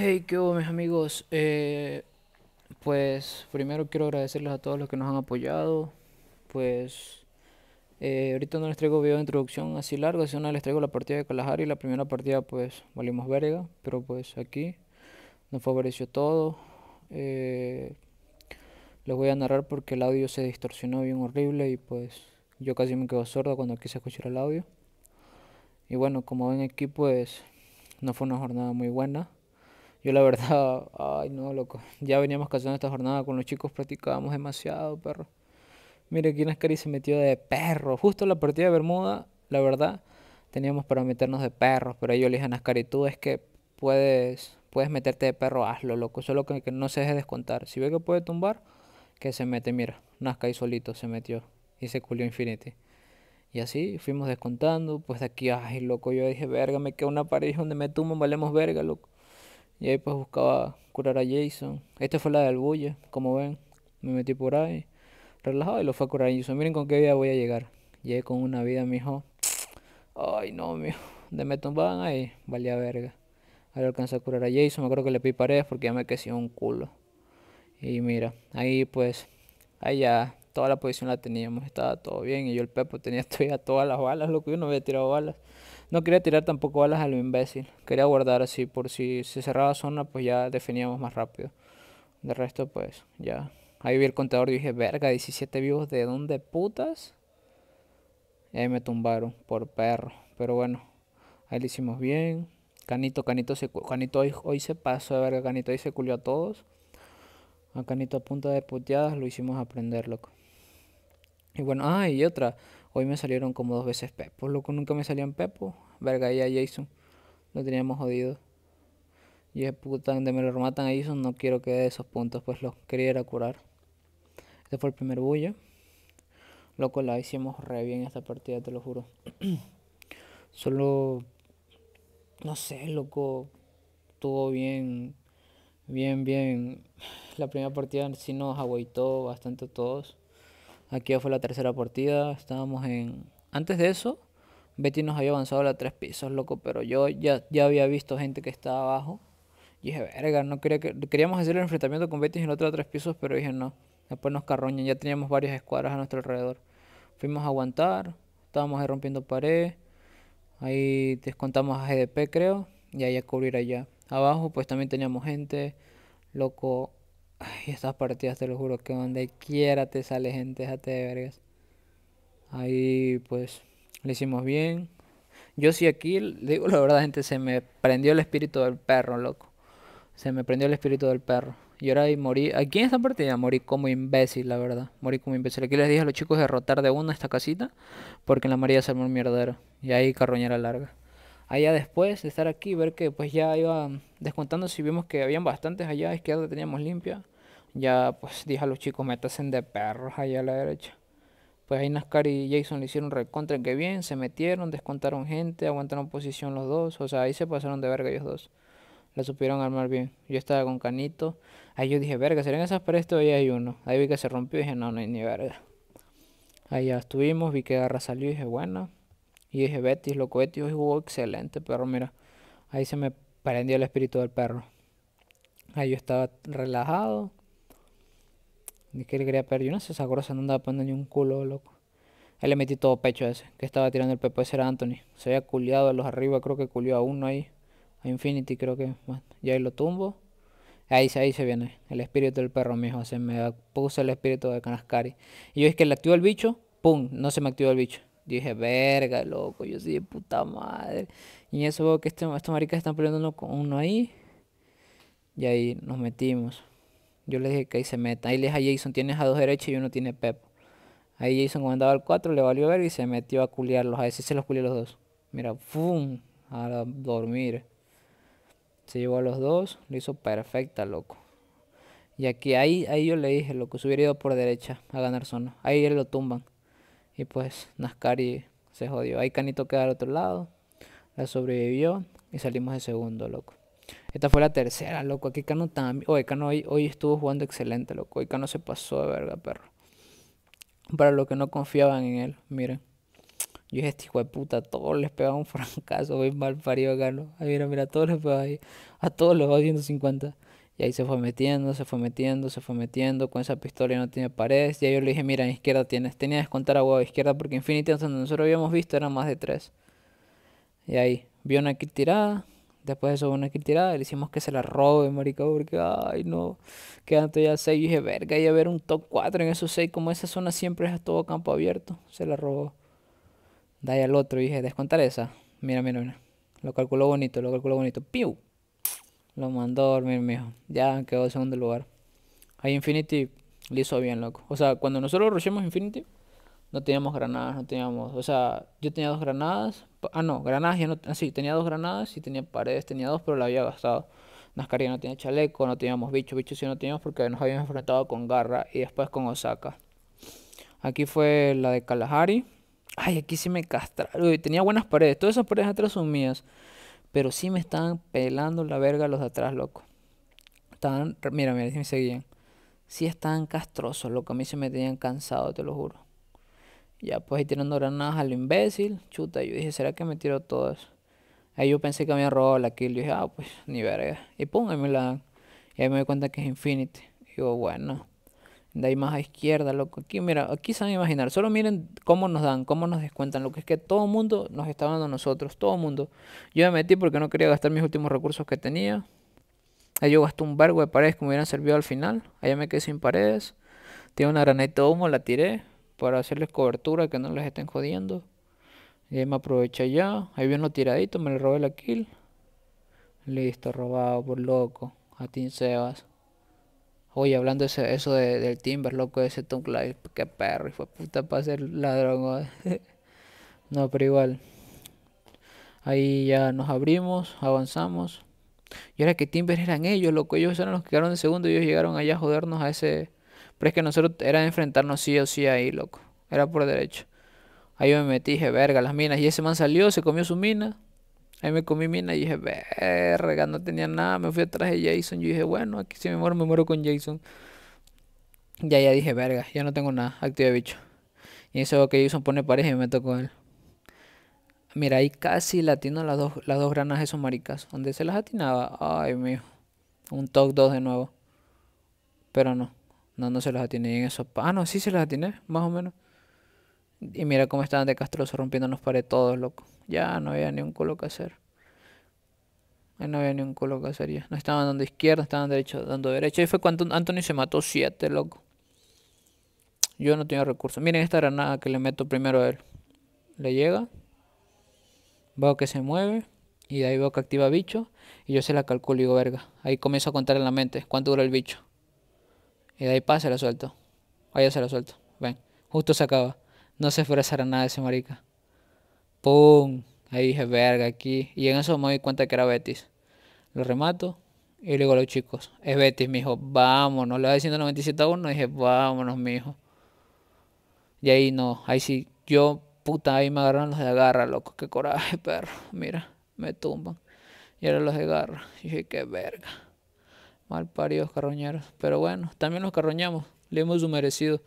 Hey, ¿qué hubo, mis amigos? Eh, pues primero quiero agradecerles a todos los que nos han apoyado. Pues eh, ahorita no les traigo video de introducción así largo, sino les traigo la partida de Kalahari. La primera partida, pues valimos verga, pero pues aquí nos favoreció todo. Eh, les voy a narrar porque el audio se distorsionó bien horrible y pues yo casi me quedo sordo cuando quise escuchar el audio. Y bueno, como ven aquí, pues no fue una jornada muy buena yo la verdad, ay no, loco, ya veníamos cazando esta jornada con los chicos, practicábamos demasiado, perro. Mire, aquí Nascari se metió de perro. Justo la partida de Bermuda, la verdad, teníamos para meternos de perro, pero yo le dije a Nascari, tú es que puedes, puedes meterte de perro, hazlo, loco, solo que, no se deje descontar. Si ve que puede tumbar, que se mete, mira, Nascari solito se metió y se culió Infinity. Y así fuimos descontando, pues de aquí, ay, loco, yo dije, verga, me queda una pared donde me tumbo, valemos verga, loco. Y ahí pues buscaba curar a Jason. Esta fue la del bulle, como ven. Me metí por ahí, relajado y lo fue a curar a Jason. Miren con qué vida voy a llegar. Llegué con una vida, mijo. Ay, no, mijo. De me tumbaban ahí, valía verga. Ahora alcancé a curar a Jason. Me acuerdo que le piparé paredes porque ya me creció un culo. Y mira, ahí pues, ahí ya toda la posición la teníamos. Estaba todo bien. Y yo el Pepo tenía todavía todas las balas, lo que yo no había tirado balas. No quería tirar tampoco balas a lo imbécil. Quería guardar así por si se cerraba zona, pues ya definíamos más rápido. De resto, pues ya. Ahí vi el contador y dije, verga, 17 vivos, ¿de dónde putas? Y ahí me tumbaron por perro. Pero bueno, ahí lo hicimos bien. Canito, Canito, se, Canito hoy, hoy se pasó de verga. Canito hoy se culió a todos. A Canito a punta de puteadas lo hicimos aprender, loco. Y bueno, ah, y otra. Hoy me salieron como dos veces Pepos. Loco, nunca me salían Pepo, Verga, a Jason. Lo teníamos jodido. Y es puta, donde me lo rematan a Jason, no quiero que de esos puntos, pues los quería curar. Este fue el primer bulla. Loco, la hicimos re bien esta partida, te lo juro. Solo. No sé, loco. Estuvo bien. Bien, bien. La primera partida sí nos aguaitó bastante todos. Aquí ya fue la tercera partida. Estábamos en. Antes de eso, Betty nos había avanzado a las tres pisos, loco. Pero yo ya, ya había visto gente que estaba abajo. Y dije, verga, no quería que. Queríamos hacer el enfrentamiento con Betty en otro a tres pisos, pero dije, no. Después nos carroñan. Ya teníamos varias escuadras a nuestro alrededor. Fuimos a aguantar. Estábamos ahí rompiendo pared. Ahí descontamos a GDP, creo. Y ahí a cubrir allá. Abajo, pues también teníamos gente. Loco, Ay, estas partidas te lo juro que donde quiera te sale gente, déjate de vergas. Ahí pues le hicimos bien. Yo sí aquí, digo la verdad, gente, se me prendió el espíritu del perro, loco. Se me prendió el espíritu del perro. Y ahora ahí morí. Aquí en esta partida morí como imbécil, la verdad. Morí como imbécil. Aquí les dije a los chicos de rotar de una esta casita. Porque en la María se armó un mierdero. Y ahí carroñera larga allá después de estar aquí, ver que pues ya iban descontando si vimos que habían bastantes allá, a izquierda teníamos limpia, ya pues dije a los chicos, metasen de perros allá a la derecha. Pues ahí Nascar y Jason le hicieron recontra que bien, se metieron, descontaron gente, aguantaron posición los dos, o sea, ahí se pasaron de verga ellos dos. La supieron armar bien. Yo estaba con Canito. Ahí yo dije, verga, serían esas paredes ahí hay uno? Ahí vi que se rompió y dije, no, no hay ni verga. Ahí ya estuvimos, vi que Garra salió y dije, bueno, y dije, Betis, loco, Betis jugó excelente, perro, mira. Ahí se me prendió el espíritu del perro. Ahí yo estaba relajado. Ni que le quería perder. Yo no sé, esa grosa no andaba poniendo ni un culo, loco. Ahí le metí todo pecho a ese, que estaba tirando el pepo, ese era Anthony. Se había culiado a los arriba, creo que culió a uno ahí. A Infinity, creo que. Bueno, y ahí lo tumbo. Ahí, ahí se viene el espíritu del perro, mijo. Se me puso el espíritu de Canascari. Y yo es que le activo el bicho, pum, no se me activó el bicho. Yo dije, verga, loco, yo soy de puta madre. Y eso veo que este, estos maricas están peleando uno con uno ahí. Y ahí nos metimos. Yo le dije que ahí se metan. Ahí le dije a Jason, tienes a dos derechos y uno tiene Pepo. Ahí Jason andaba al cuatro, le valió ver y se metió a culiarlos. A ese se los culió los dos. Mira, ¡fum! A dormir. Se llevó a los dos, lo hizo perfecta, loco. Y aquí, ahí, ahí yo le dije, loco, se hubiera ido por derecha a ganar zona. Ahí lo tumban. Y pues Nascari se jodió. Ahí Canito queda al otro lado. La sobrevivió y salimos de segundo, loco. Esta fue la tercera, loco. Aquí Cano también. Oye, Cano hoy, hoy estuvo jugando excelente, loco. Hoy Cano se pasó de verga, perro. Para los que no confiaban en él, miren. Yo dije, este hijo de puta, a todos les pegaba un fracaso Voy mal parido, Cano. Ahí mira, mira, a todos les pegaba ahí. A todos los 250. Y ahí se fue metiendo, se fue metiendo, se fue metiendo. Con esa pistola no tenía pared Y ahí yo le dije, mira, en izquierda tienes. Tenía que descontar a huevo izquierda porque Infinity, donde nosotros habíamos visto, eran más de tres. Y ahí vio una kill tirada. Después de eso, una kill tirada. Le hicimos que se la robe, marica, porque, ay, no. Quedan ya seis. y dije, verga, y a ver un top 4 en esos seis. Como esa zona siempre es todo campo abierto. Se la robó. Da ahí al otro. Y dije, descontar esa. Mira, mira, mira. Lo calculó bonito, lo calculó bonito. ¡Piu! Lo mandó a dormir, mijo. Ya quedó en segundo lugar. Ahí Infinity le hizo bien, loco. O sea, cuando nosotros rushamos Infinity, no teníamos granadas, no teníamos. O sea, yo tenía dos granadas. Ah, no, granadas ya no. Ah, sí, tenía dos granadas y tenía paredes, tenía dos, pero la había gastado. Nascar no tenía chaleco, no teníamos bicho. Bicho sí no teníamos porque nos habíamos enfrentado con Garra y después con Osaka. Aquí fue la de Kalahari. Ay, aquí sí me castraron. Tenía buenas paredes. Todas esas paredes atrás son mías. Pero sí me están pelando la verga los de atrás, loco. Estaban, mira, mira, si me seguían. Sí estaban castrosos, loco. A mí se me tenían cansado, te lo juro. Ya pues ahí tirando granadas al imbécil. Chuta, yo dije, ¿será que me tiro eso? Ahí yo pensé que me había robado la kill. Yo dije, ah, pues ni verga. Y pum, ahí me la dan. Y ahí me doy cuenta que es Infinity. Digo, bueno de ahí más a izquierda, loco. Aquí, mira, aquí se a imaginar. Solo miren cómo nos dan, cómo nos descuentan. Lo que es que todo el mundo nos está dando a nosotros, todo el mundo. Yo me metí porque no quería gastar mis últimos recursos que tenía. Ahí yo gasté un barco de paredes que me hubieran servido al final. Allá me quedé sin paredes. Tiene una granita de humo, la tiré para hacerles cobertura, que no les estén jodiendo. Y ahí me aproveché ya. Ahí vi uno tiradito, me le robé la kill. Listo, robado por loco. A ti, Sebas. Oye, hablando eso, eso de, del Timber, loco, ese Tom Live, qué perro, y fue puta para ser ladrón. no, pero igual. Ahí ya nos abrimos, avanzamos. Y ahora que Timber eran ellos, loco, ellos eran los que quedaron de segundo, y ellos llegaron allá a jodernos a ese... Pero es que nosotros era enfrentarnos sí o sí ahí, loco. Era por derecho. Ahí me metí, dije, verga, las minas. Y ese man salió, se comió su mina. Ahí me comí mina y dije, verga, no tenía nada. Me fui atrás de Jason. Yo dije, bueno, aquí si me muero, me muero con Jason. Y ya dije, verga, ya no tengo nada. Activé bicho. Y eso que Jason pone pareja y me meto con él. Mira, ahí casi latino las dos, las dos granas de esos maricas. Donde se las atinaba. Ay, mío. Un top 2 de nuevo. Pero no. No, no se las atiné. en eso. Ah, no, sí se las atiné, más o menos. Y mira cómo estaban de castroso rompiéndonos pared todos, loco. Ya no había ni un culo que hacer. no había ni un culo que hacer ya. No estaban dando izquierda, estaban derecho, dando derecha. Y fue cuando Anthony se mató siete, loco. Yo no tenía recursos. Miren esta granada que le meto primero a él. Le llega. Veo que se mueve. Y de ahí veo que activa bicho. Y yo se la calculo y digo, verga. Ahí comienzo a contar en la mente cuánto dura el bicho. Y de ahí pasa, lo la suelto. Ahí ya se la suelto. Ven, justo se acaba. No se expresara nada ese marica. ¡Pum! Ahí dije, verga, aquí. Y en eso me di cuenta que era Betis. Lo remato y le digo a los chicos, es Betis, mijo, vámonos. Le va diciendo 97 a 1 dije, vámonos, mijo. Y ahí no, ahí sí, yo, puta, ahí me agarran los de agarra, loco, qué coraje, perro. Mira, me tumban. Y ahora los de agarra dije, qué verga. Mal paridos carroñeros. Pero bueno, también los carroñamos. Le hemos merecido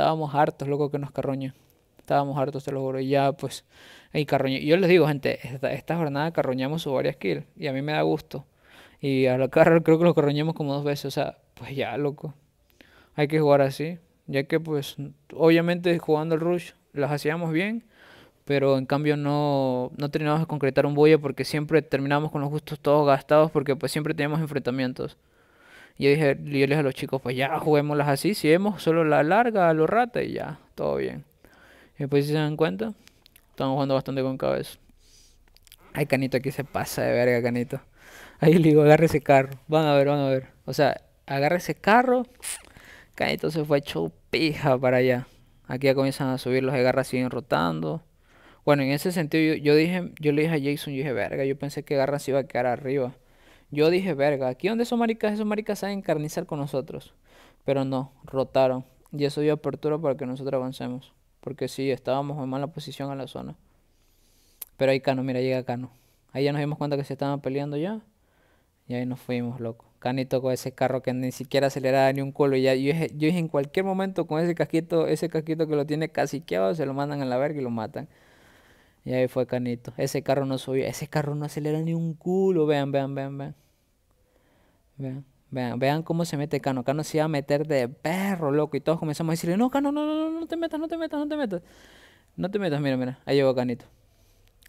estábamos hartos, loco, que nos carroñe. Estábamos hartos, de los juro. Y ya, pues, ahí carroñe. Yo les digo, gente, esta, jornada carroñamos su varias kills. Y a mí me da gusto. Y a la carro creo que lo carroñemos como dos veces. O sea, pues ya, loco. Hay que jugar así. Ya que, pues, obviamente jugando el rush las hacíamos bien. Pero en cambio no, no terminamos de concretar un boya porque siempre terminamos con los gustos todos gastados porque pues siempre teníamos enfrentamientos. Y dije, yo dije a los chicos, pues ya juguémoslas así, si vemos solo la larga, los rata y ya, todo bien. Y después si se dan cuenta, estamos jugando bastante con cabeza. Ay, Canito, aquí se pasa de verga, Canito. Ahí le digo, agarre ese carro. Van a ver, van a ver. O sea, agarre ese carro. Canito se fue hecho pija para allá. Aquí ya comienzan a subir, los agarras siguen rotando. Bueno, en ese sentido yo, dije, yo le dije a Jason, yo dije, verga, yo pensé que agarras iba a quedar arriba. Yo dije, verga, aquí donde esos maricas, esos maricas saben encarnizar con nosotros. Pero no, rotaron. Y eso dio apertura para que nosotros avancemos. Porque sí, estábamos en mala posición en la zona. Pero ahí Cano, mira, llega Cano. Ahí ya nos dimos cuenta que se estaban peleando ya. Y ahí nos fuimos, loco. Cani tocó ese carro que ni siquiera aceleraba ni un culo. Y ya, yo, dije, yo dije, en cualquier momento con ese casquito, ese casquito que lo tiene queado, se lo mandan a la verga y lo matan. Y ahí fue Canito. Ese carro no subía, ese carro no acelera ni un culo. Vean, vean, vean, vean. Vean, vean, vean cómo se mete Cano. Cano se iba a meter de perro, loco. Y todos comenzamos a decirle, no, Cano, no, no, no, no te metas, no te metas, no te metas. No te metas, mira, mira. Ahí llegó Canito.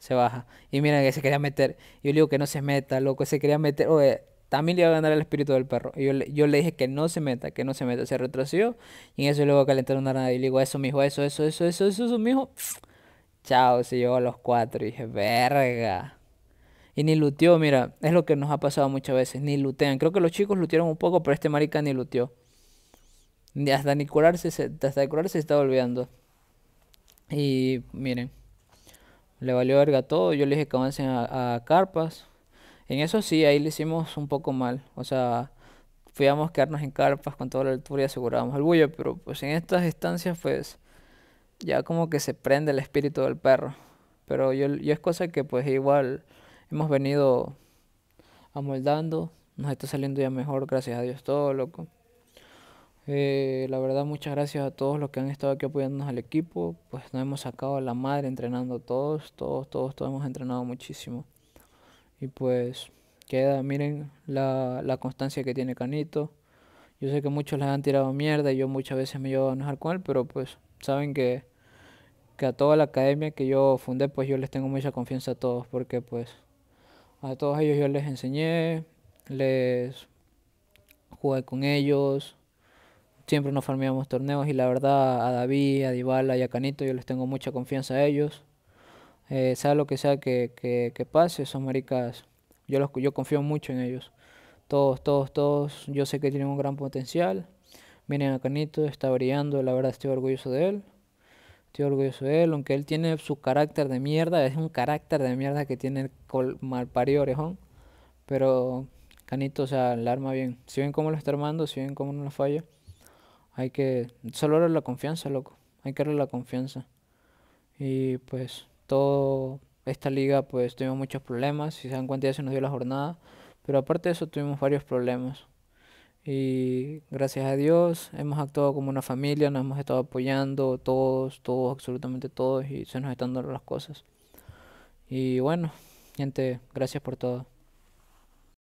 Se baja. Y mira que se quería meter. Yo le digo que no se meta, loco. Se quería meter. Oye, también le iba a ganar el espíritu del perro. Y yo le, dije que no se meta, que no se meta. Se retrocedió. Y en eso luego calentaron una nada. Y le digo, eso, mijo, eso, eso, eso, eso, eso, eso mijo. Chao, se llevó a los cuatro. Y dije, verga. Y ni luteó, mira, es lo que nos ha pasado muchas veces. Ni lutean. Creo que los chicos lutearon un poco, pero este marica ni luteó. Ni hasta ni curarse se, hasta curarse se estaba olvidando. Y miren, le valió verga todo. Yo le dije que avancen a, carpas. En eso sí, ahí le hicimos un poco mal. O sea, fuimos a quedarnos en carpas con toda la altura y asegurábamos el bulla, pero pues en estas estancias pues ya como que se prende el espíritu del perro. Pero yo, yo es cosa que pues igual hemos venido amoldando, nos está saliendo ya mejor, gracias a Dios todo, loco. Eh, la verdad, muchas gracias a todos los que han estado aquí apoyándonos al equipo. Pues nos hemos sacado a la madre entrenando todos, todos, todos, todos hemos entrenado muchísimo. Y pues queda, miren la, la constancia que tiene Canito. Yo sé que muchos les han tirado mierda y yo muchas veces me llevo a enojar con él, pero pues saben que, a toda la academia que yo fundé, pues yo les tengo mucha confianza a todos, porque pues a todos ellos yo les enseñé, les jugué con ellos, siempre nos formábamos torneos y la verdad a David, a Dybala y a Canito yo les tengo mucha confianza a ellos. Eh, sea lo que sea que, pase, son maricas, yo, los, yo confío mucho en ellos. Todos, todos, todos, yo sé que tienen un gran potencial Miren a Canito, está brillando, la verdad estoy orgulloso de él. Estoy orgulloso de él, aunque él tiene su carácter de mierda, es un carácter de mierda que tiene el parido orejón. Pero Canito, o sea, la arma bien. Si ven cómo lo está armando, si ven cómo no lo falla, hay que. Solo darle la confianza, loco. Hay que darle la confianza. Y pues, toda esta liga, pues tuvimos muchos problemas. Si se dan cuenta, ya se nos dio la jornada. Pero aparte de eso, tuvimos varios problemas. Y gracias a Dios hemos actuado como una familia, nos hemos estado apoyando todos, todos, absolutamente todos, y se nos están dando las cosas. Y bueno, gente, gracias por todo.